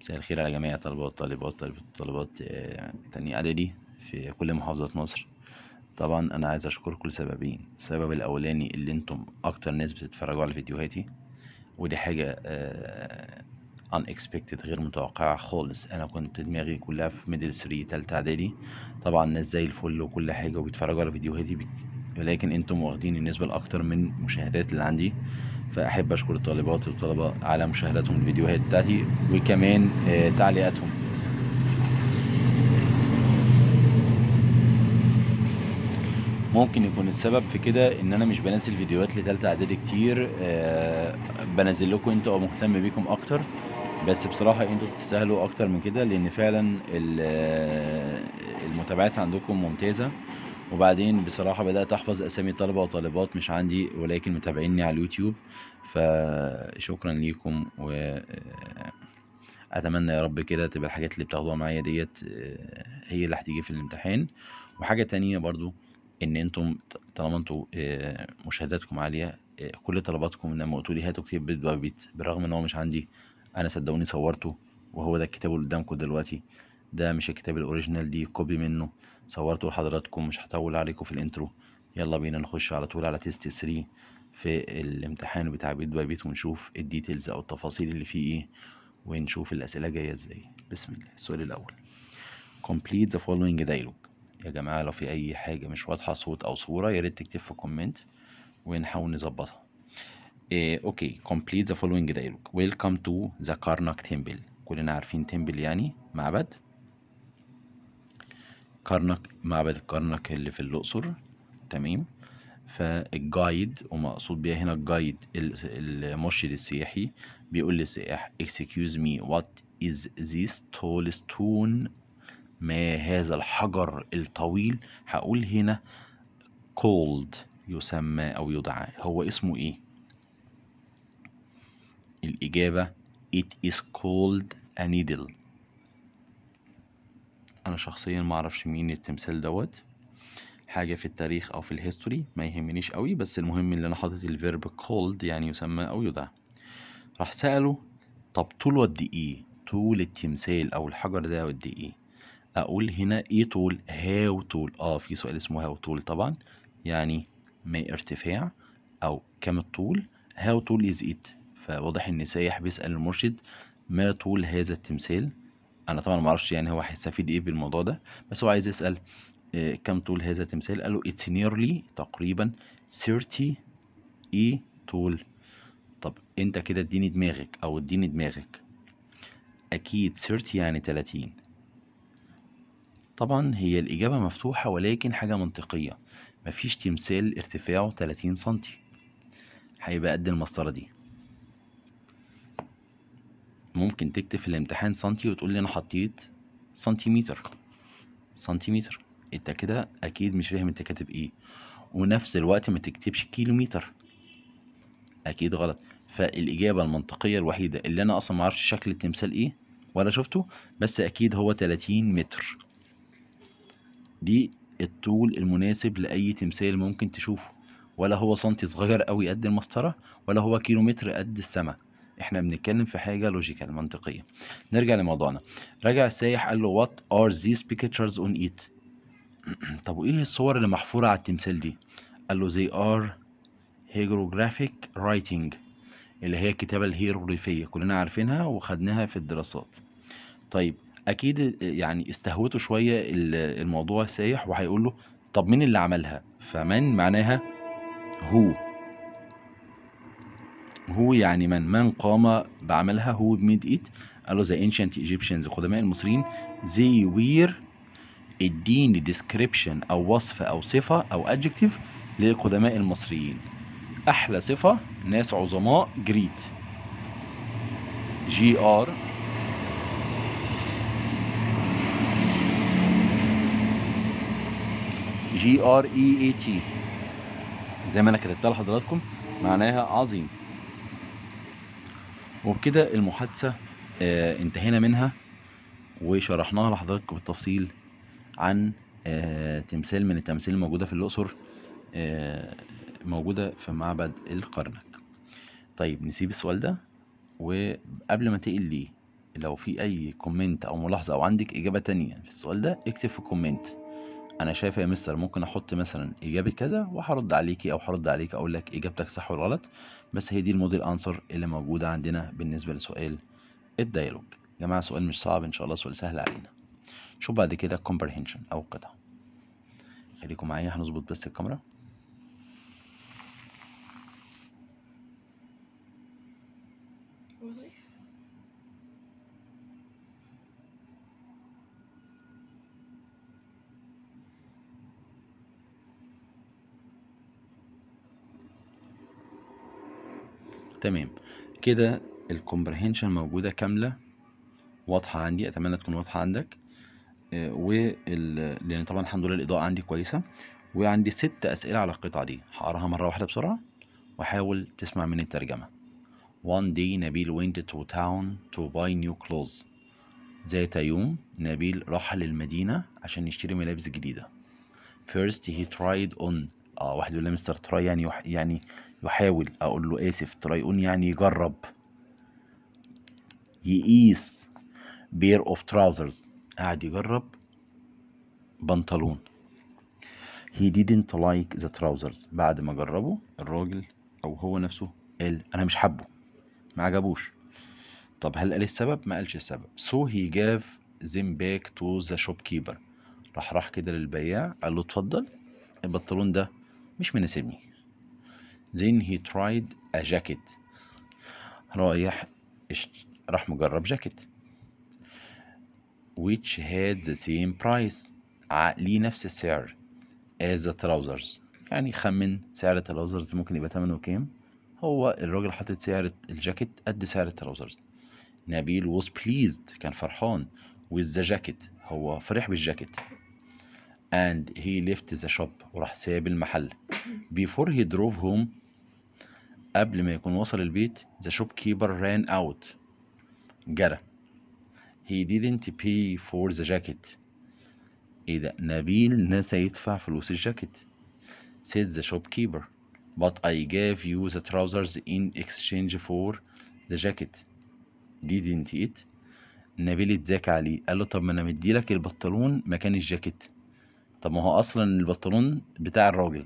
مساء الخير على جميع الطلبة والطالبات طالبات آه، تانية إعدادي في كل محافظات مصر طبعا أنا عايز أشكر كل سببين السبب الأولاني اللي أنتم أكتر ناس بتتفرجوا على فيديوهاتي ودي حاجة آه، unexpected غير متوقعة خالص أنا كنت دماغي كلها في ميدل 3 تالتة إعدادي طبعا ناس زي الفل وكل حاجة وبيتفرجوا على فيديوهاتي ولكن انتم واخدين النسبة الاكتر من المشاهدات اللي عندي فاحب اشكر الطالبات والطلبة على مشاهدتهم الفيديوهات بتاعتي وكمان آه، تعليقاتهم ممكن يكون السبب في كده ان انا مش بنزل فيديوهات لتالتة اعداد كتير آه، بنزل لكم انتوا او مهتم بيكم اكتر بس بصراحة انتوا بتستاهلوا اكتر من كده لان فعلا آه، المتابعات عندكم ممتازة وبعدين بصراحة بدأت أحفظ أسامي طلبة وطالبات مش عندي ولكن متابعيني على اليوتيوب فشكرا ليكم و اتمنى يا رب كده تبقى الحاجات اللي بتاخدوها معايا ديت آه، هي اللي هتيجي في الامتحان وحاجه تانية برضو ان انتم طالما انتم آه، مشاهداتكم عاليه آه، كل طلباتكم لما قلتوا لي هاتوا كتاب بيت بيت بالرغم ان هو مش عندي انا صدقوني صورته وهو ده الكتاب اللي قدامكم دلوقتي ده مش الكتاب الاوريجينال دي كوبي منه صورته لحضراتكم مش هطول عليكم في الانترو يلا بينا نخش على طول على تيست 3 في الامتحان بتاع بيت باي بيت ونشوف الديتيلز او التفاصيل اللي فيه ايه ونشوف الاسئله جايه ازاي بسم الله السؤال الاول complete the following dialogue يا جماعه لو في اي حاجه مش واضحه صوت او صوره يا ريت تكتب في كومنت ونحاول نظبطها إيه اوكي complete the following dialogue welcome to the Karnak temple كلنا عارفين تمبل يعني معبد كرنك معبد الكرنك اللي في الأقصر تمام فالجايد ومقصود بيها هنا الجايد المرشد السياحي بيقول للسائح excuse me what is this tall stone ما هذا الحجر الطويل هقول هنا كولد يسمى أو يدعى هو اسمه إيه الإجابة it is called a needle انا شخصيا ما اعرفش مين التمثال دوت حاجه في التاريخ او في الهيستوري ما يهمنيش قوي بس المهم ان انا حاطط الفيرب كولد يعني يسمى او يدعى راح ساله طب طوله قد ايه طول التمثال او الحجر ده قد ايه اقول هنا ايه طول هاو طول اه في سؤال اسمه هاو طول طبعا يعني ما ارتفاع او كم الطول هاو طول از ات فواضح ان سايح بيسال المرشد ما طول هذا التمثال انا طبعا ما اعرفش يعني هو هيستفيد ايه بالموضوع ده بس هو عايز يسال آه، كم طول هذا التمثال قال له اتس نيرلي تقريبا 30 اي e طول طب انت كده اديني دماغك او اديني دماغك اكيد 30 يعني 30 طبعا هي الإجابة مفتوحة ولكن حاجة منطقية مفيش تمثال ارتفاعه 30 سنتي هيبقى قد المسطرة دي ممكن تكتب في الامتحان سنتي وتقول لي انا حطيت سنتيمتر سنتيمتر انت كده اكيد مش فاهم انت كاتب ايه ونفس الوقت ما تكتبش كيلومتر اكيد غلط فالاجابه المنطقيه الوحيده اللي انا اصلا ما اعرفش شكل التمثال ايه ولا شفته بس اكيد هو 30 متر دي الطول المناسب لاي تمثال ممكن تشوفه ولا هو سنتي صغير قوي قد المسطره ولا هو كيلومتر قد السماء احنا بنتكلم في حاجه لوجيكال منطقيه نرجع لموضوعنا رجع السايح قال له وات ار ذيس بيكتشرز اون ايت طب وايه الصور اللي محفوره على التمثال دي قال له زي ار هيروغرافيك رايتنج اللي هي الكتابه الهيروغليفيه كلنا عارفينها وخدناها في الدراسات طيب اكيد يعني استهوته شويه الموضوع سايح وهيقول له طب مين اللي عملها فمن معناها هو هو يعني من من قام بعملها هو ميد ايت قال له the ancient Egyptians قدماء المصريين they were اديني description او وصف او صفة او adjective لقدماء المصريين احلى صفة ناس عظماء جريت جي ار جي ار اي اي تي زي ما انا كتبتها لحضراتكم معناها عظيم وبكده المحادثة آه، انتهينا منها وشرحناها لحضراتكم بالتفصيل عن آه، تمثال من التماثيل الموجودة في الأقصر آه، موجودة في معبد الكرنك طيب نسيب السؤال ده وقبل ما تقل ليه لو في أي كومنت أو ملاحظة أو عندك إجابة تانية في السؤال ده اكتب في الكومنت انا شايف إيه يا مستر ممكن احط مثلا اجابه كذا وهرد عليكي او هرد عليك اقول لك اجابتك صح ولا غلط بس هي دي الموديل انسر اللي موجوده عندنا بالنسبه لسؤال الديالوج يا جماعه سؤال مش صعب ان شاء الله سؤال سهل علينا شوف بعد كده comprehension او قطع خليكم معايا هنظبط بس الكاميرا تمام كده الكومبرهنشن موجودة كاملة واضحة عندي أتمنى تكون واضحة عندك آه، و وال... لأن طبعا الحمد لله الإضاءة عندي كويسة وعندي ست أسئلة على القطعة دي هقراها مرة واحدة بسرعة وحاول تسمع من الترجمة One day Nabil went to town to buy new clothes ذات يوم نبيل راح للمدينة عشان يشتري ملابس جديدة First he tried on اه واحد يقول له مستر تراي يعني يعني يحاول اقول له اسف اون يعني يجرب يقيس بير اوف تراوزرز قاعد يجرب بنطلون هي didn't لايك ذا تراوزرز بعد ما جربه الراجل او هو نفسه قال انا مش حابه ما عجبوش طب هل قال السبب ما قالش السبب هي جاف gave them تو ذا شوب كيبر راح راح كده للبياع قال له اتفضل البنطلون ده مش مناسبني Then he tried a jacket رايح راح مجرب جاكيت which had the same price ليه نفس السعر as the trousers يعني خمن سعر التراوزرز ممكن يبقى تمنه كام هو الراجل حاطط سعر الجاكيت قد سعر التراوزرز نبيل was pleased كان فرحان with the jacket هو فرح بالجاكيت and he left the shop وراح ساب المحل before he drove home قبل ما يكون وصل البيت the shopkeeper ran out جرى he didn't pay for the jacket ايه ده نبيل نسى يدفع فلوس الجاكيت said the shopkeeper but I gave you the trousers in exchange for the jacket didn't it نبيل اتذاك عليه قال له طب ما انا مديلك البطلون مكان الجاكيت طب ما هو اصلا البطلون بتاع الراجل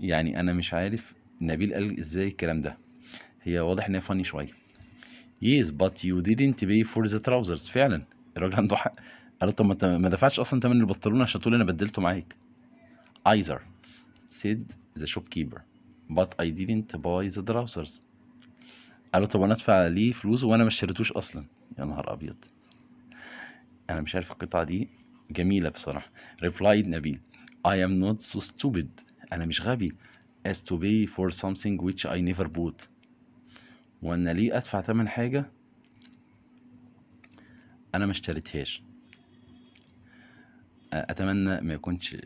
يعني انا مش عارف نبيل قال ازاي الكلام ده هي واضح ان هي فاني شويه يس بات يو didn't pay فور ذا تراوزرز فعلا الراجل عنده حق قال طب ما انت ما دفعتش اصلا تمن البنطلون عشان تقول انا بدلته معاك ايزر سيد ذا شوب كيبر بات اي didn't buy the trousers قال طب انا ادفع ليه فلوس وانا ما اشتريتوش اصلا يا نهار ابيض انا مش عارف القطعه دي جميله بصراحه ريبلايد نبيل I am not so stupid انا مش غبي as to pay for something which I never bought وأن ليه أدفع تمن حاجة أنا ما اشتريتهاش أتمنى ما يكونش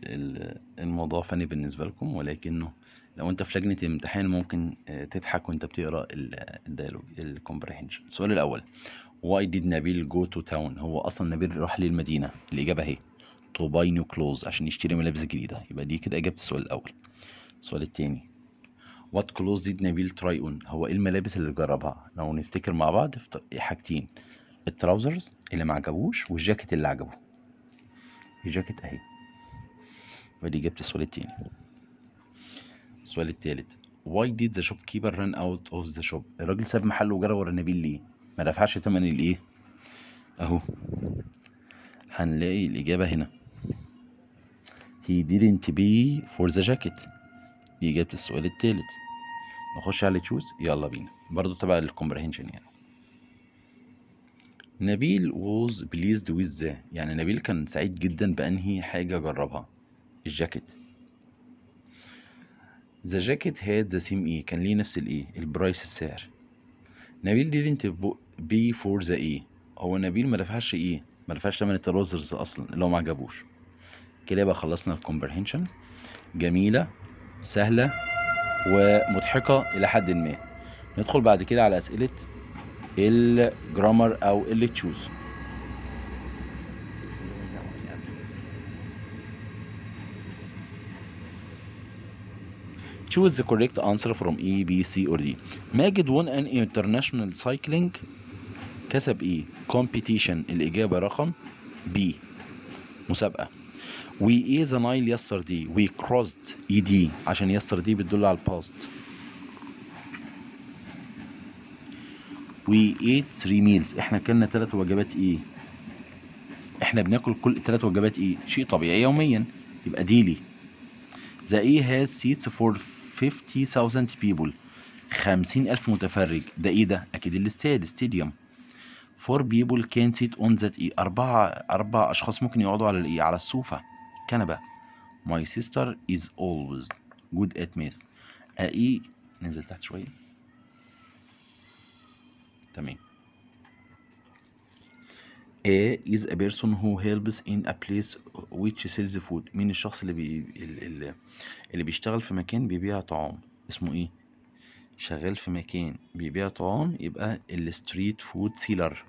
الموضوع فني بالنسبة لكم ولكنه لو أنت في لجنة الامتحان ممكن آه، تضحك وأنت بتقرأ الديالوج الكومبريهنشن السؤال الأول Why did نبيل go to town هو أصلا نبيل راح للمدينة الإجابة هي to buy new clothes عشان يشتري ملابس جديدة يبقى دي كده إجابة السؤال الأول السؤال التاني وات كلوز ديد نبيل تراي اون هو ايه الملابس اللي جربها لو نفتكر مع بعض إيه حاجتين التراوزرز اللي ما عجبوش والجاكيت اللي عجبه الجاكيت اهي ودي جبت السؤال التاني السؤال التالت واي ديد ذا شوب كيبر ران اوت اوف ذا شوب الراجل ساب محله وجرى ورا نبيل ليه ما دفعش تمن الايه اهو هنلاقي الاجابه هنا he didn't pay for the jacket دي إجابة السؤال التالت نخش على تشوز يلا بينا برضو تبع الكومبرهنشن يعني نبيل ووز بليزد ويز يعني نبيل كان سعيد جدا بأنهي حاجة جربها الجاكيت ذا جاكيت هاد ذا سيم ايه كان ليه نفس الايه e، البرايس السعر نبيل انت بي فور ذا ايه هو نبيل ما دفعش ايه ما دفعش تمن التروزرز اصلا اللي هو ما عجبوش كده يبقى خلصنا الكومبرهنشن جميله سهلة ومضحكة إلى حد ما ندخل بعد كده على أسئلة الجرامر أو اللي تشوز choose the correct answer from A, B, C or D. ماجد won an international cycling كسب ايه؟ competition الإجابة رقم B مسابقة وي ذا نايل يسر دي وي كروزد اي دي عشان يسر دي بتدل على الباست وي ايت 3 ميلز احنا اكلنا ثلاث وجبات ايه احنا بناكل كل ثلاث وجبات ايه شيء طبيعي يوميا يبقى ديلي ذا اي هاز سيتس فور 50000 بيبل 50000 متفرج ده ايه ده اكيد الاستاد stadium فور بيبول كان سيت اون ذات اي أربعة اربعة أشخاص ممكن يقعدوا على الإيه على الصوفة كنبة ماي سيستر از اولويز جود ات ميس اي ننزل تحت شوية تمام A is a person who helps in a place which sells food مين الشخص اللي بي... اللي بيشتغل في مكان بيبيع طعام اسمه ايه شغال في مكان بيبيع طعام يبقى الستريت فود سيلر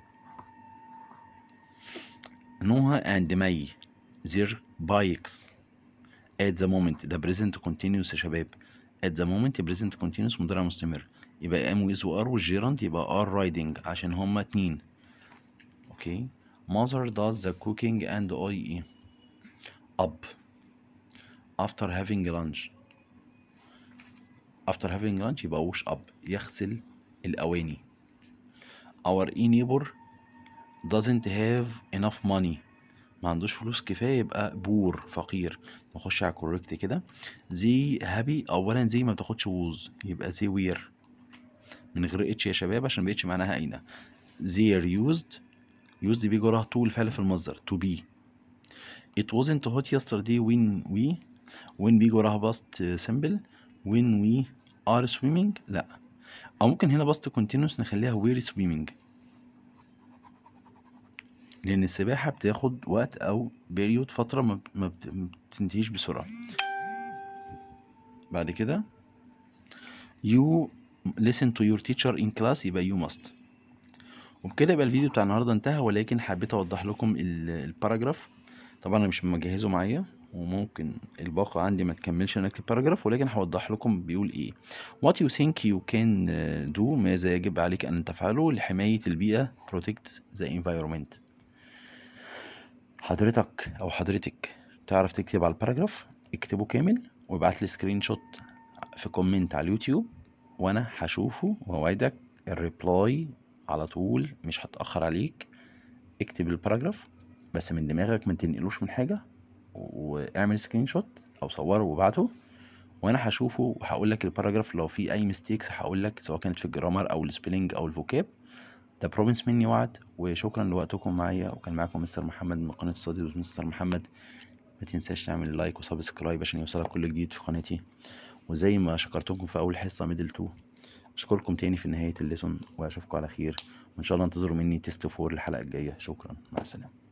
نوها and مي their bikes at the moment ده present continuous يا شباب at the moment present continuous مضارع مستمر يبقى ام ويز وار والجيرانت يبقى ار رايدنج عشان هما اتنين اوكي mother does the cooking and I eat up after having lunch after having lunch يبقى wash up يغسل الأواني our e neighbor doesn't have enough money ما عندوش فلوس كفايه يبقى بور فقير نخش على correct كده زي هابي اولا زي ما بتاخدش ووز يبقى زي وير من غير اتش يا شباب عشان مبقتش معناها اين زير used used بيجي وراها تو فعل في المصدر to be it wasn't hot yesterday when we when بيجي وراها باست simple when we are swimming لا او ممكن هنا باست continuous نخليها we're swimming لان السباحة بتاخد وقت او بيريود فترة ما بتنتهيش بسرعة بعد كده you listen to your teacher in class يبقى you must وبكده يبقى الفيديو بتاع النهارده انتهى ولكن حبيت اوضح لكم الباراجراف طبعا انا مش مجهزه معايا وممكن الباقة عندي ما تكملش هناك الباراجراف ولكن هوضح لكم بيقول ايه what you think you can آه، do ماذا يجب عليك ان تفعله لحماية البيئة protect the environment حضرتك او حضرتك تعرف تكتب على الباراجراف اكتبه كامل وابعت لي سكرين شوت في كومنت على اليوتيوب وانا هشوفه واوعدك الريبلاي على طول مش هتاخر عليك اكتب الباراجراف بس من دماغك ما تنقلوش من حاجه واعمل سكرين شوت او صوره وابعته وانا هشوفه وهقول لك الباراجراف لو في اي ميستيكس هقول لك سواء كانت في الجرامر او السبيلنج او الفوكاب ده بروبنس مني وعد وشكرا لوقتكم معايا وكان معاكم مستر محمد من قناه صديق مستر محمد ما تنساش تعمل لايك وسبسكرايب عشان يوصلك كل جديد في قناتي وزي ما شكرتكم في اول حصه ميدل 2 اشكركم تاني في نهايه الليسون واشوفكم على خير وان شاء الله انتظروا مني تيست فور الحلقه الجايه شكرا مع السلامه